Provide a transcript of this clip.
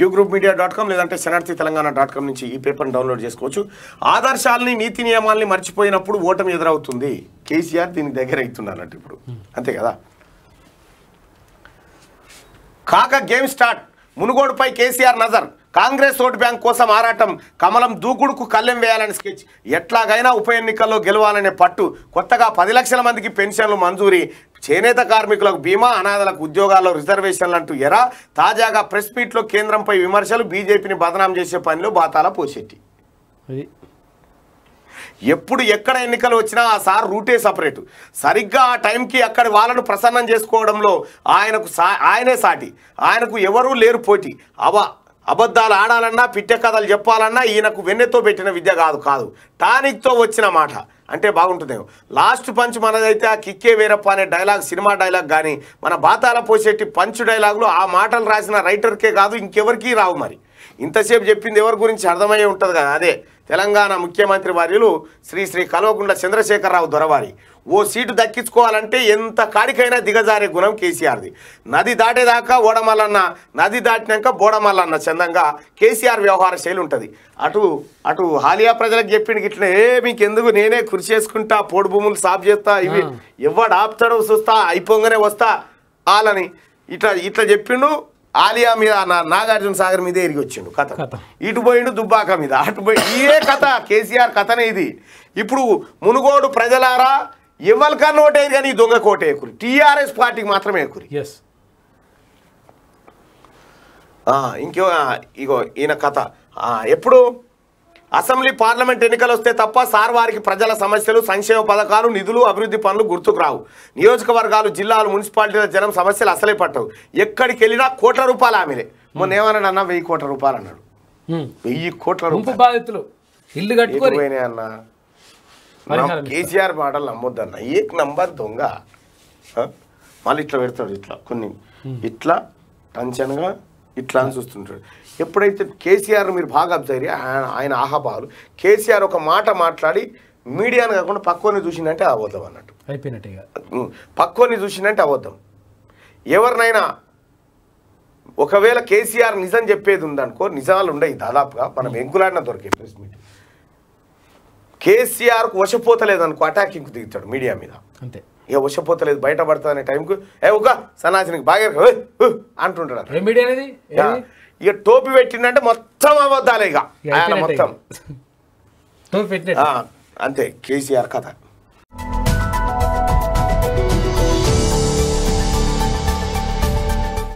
queue group media dot com లేదంటే శనార్థి Telangana dot com నుంచి ఈ పేపర్ని డౌన్లోడ్ చేసుకోవచ్చు ఆదర్శాలని నీతి నియమాల్ని మర్చిపోయినప్పుడు ఓటమి ఎదురవుతుంది కేసీఆర్ దీనికి దగ్గర అవుతున్నారట ఇప్పుడు అంతే కదా కాక గేమ్ స్టార్ట్ మునుగోడుపై కేసీఆర్ నజర్ కాంగ్రెస్ ఓటు బ్యాంక్ కోసం ఆరాటం కమలం దూకుడుకు కళ్ళెం వేయాలని స్కెచ్ ఎట్లాగైనా ఉప ఎన్నికల్లో గెలవాలనే పట్టు కొత్తగా పది లక్షల మందికి పెన్షన్లు మంజూరి చేనేత కార్మికులకు బీమా అనాథలకు ఉద్యోగాల్లో రిజర్వేషన్లు అంటూ ఎరా తాజాగా ప్రెస్ మీట్లో కేంద్రంపై విమర్శలు బీజేపీని బదనాం చేసే పనిలో బాతాల పోసెట్టి ఎప్పుడు ఎక్కడ ఎన్నికలు వచ్చినా ఆ సార్ రూటే సపరేటు సరిగ్గా ఆ టైంకి అక్కడ వాళ్ళను ప్రసన్నం చేసుకోవడంలో ఆయనకు ఆయనే సాటి ఆయనకు ఎవరూ లేరు పోటీ అవా అబద్ధాలు ఆడాలన్నా పిట్టె కథలు చెప్పాలన్నా ఈయనకు వెన్నెతో పెట్టిన విద్య కాదు కాదు టానిక్తో వచ్చిన మాట అంటే బాగుంటుందేమో లాస్ట్ పంచ్ మనదైతే ఆ కిక్కే వేరప్ప అనే డైలాగ్ సినిమా డైలాగ్ కానీ మన బాతాల పోసేటి పంచ్ డైలాగులు ఆ మాటలు రాసిన రైటర్కే కాదు ఇంకెవరికీ రావు మరి ఇంతసేపు చెప్పింది ఎవరి గురించి అర్థమయ్యే ఉంటుంది కదా అదే తెలంగాణ ముఖ్యమంత్రి వార్యులు శ్రీ శ్రీ కల్వకుంట్ల చంద్రశేఖరరావు దొరవారి ఓ సీటు దక్కించుకోవాలంటే ఎంత కాడికైనా దిగజారే గుణం కేసీఆర్ది నది దాటేదాకా ఓడమల్లన్న నది దాటినాక బోడమల్లన్న చందంగా కేసీఆర్ వ్యవహార శైలి ఉంటుంది అటు అటు హాలియా ప్రజలకు చెప్పిండు ఇట్లా ఏ మీకు ఎందుకు నేనే కృషి చేసుకుంటా పోడు భూములు సాఫ్ చేస్తా ఇవి ఎవడు ఆపుతాడు చూస్తా అయిపోగానే వస్తా వాళ్ళని ఇట్లా ఇట్లా చెప్పిండు ఆలియా మీద నాగార్జున సాగర్ మీదే ఇరిగి వచ్చిండు కథ ఇటు పోయిండు దుబ్బాక మీద అటు పోయి ఇదే కథ కేసీఆర్ కథనే ఇది ఇప్పుడు మునుగోడు ప్రజలారా ఎవరికన్నా ఓటేది కానీ దొంగ కోట ఎక్కురి టీఆర్ఎస్ పార్టీకి మాత్రమే ఎక్కురి ఎస్ ఇంకో ఇగో ఈయన కథ ఎప్పుడు అసెంబ్లీ పార్లమెంట్ ఎన్నికలు వస్తే తప్ప సార్ వారికి ప్రజల సమస్యలు సంక్షేమ పథకాలు నిధులు అభివృద్ధి పనులు గుర్తుకు రావు నియోజకవర్గాలు జిల్లాలు మున్సిపాలిటీల జనం సమస్యలు అసలే పట్టవు ఎక్కడికి వెళ్ళినా కోట్ల రూపాయలు ఆమెలే మొన్న ఏమన్నాడు అన్న వెయ్యి కోట్ల రూపాయలు అన్నాడు వెయ్యి కోట్ల రూపాయలు ఇల్లు కట్టుకోపోయినాయి అన్న కేసీఆర్ మాటలు నమ్మొద్దు అన్న ఏ నంబర్ దొంగ మళ్ళీ ఇట్లా పెడతాడు ఇట్లా కొన్ని ఇట్లా టెన్షన్గా ఇట్లా అని చూస్తుంటాడు ఎప్పుడైతే కేసీఆర్ మీరు బాగా అబ్జర్వ్ ఆయన ఆయన ఆహాభావాలు కేసీఆర్ ఒక మాట మాట్లాడి మీడియాను కాకుండా పక్కోని చూసిందంటే అవద్దాం అన్నట్టు అయిపోయినట్టు పక్కోని చూసిందంటే అవద్దాం ఎవరినైనా ఒకవేళ కేసీఆర్ నిజం చెప్పేది ఉందనుకో నిజాలు ఉండయి దాదాపుగా మనం ఎంకులాడినా దొరికే ప్రెస్ మీట్ కేసీఆర్కు వశపోతలేదనుకో అటాకింగ్కు దిగుతాడు మీడియా మీద అంతే ఇక వచ్చిపోతలేదు బయట పడుతుంది టైంకు ఏ ఒక సన్నాసినికి బాగా అంటుంటాడు రెమెడీ అనేది ఇక టోపీ పెట్టిండంటే మొత్తం అబద్ధాలే ఇక ఆయన మొత్తం అంతే కేసీఆర్ కథ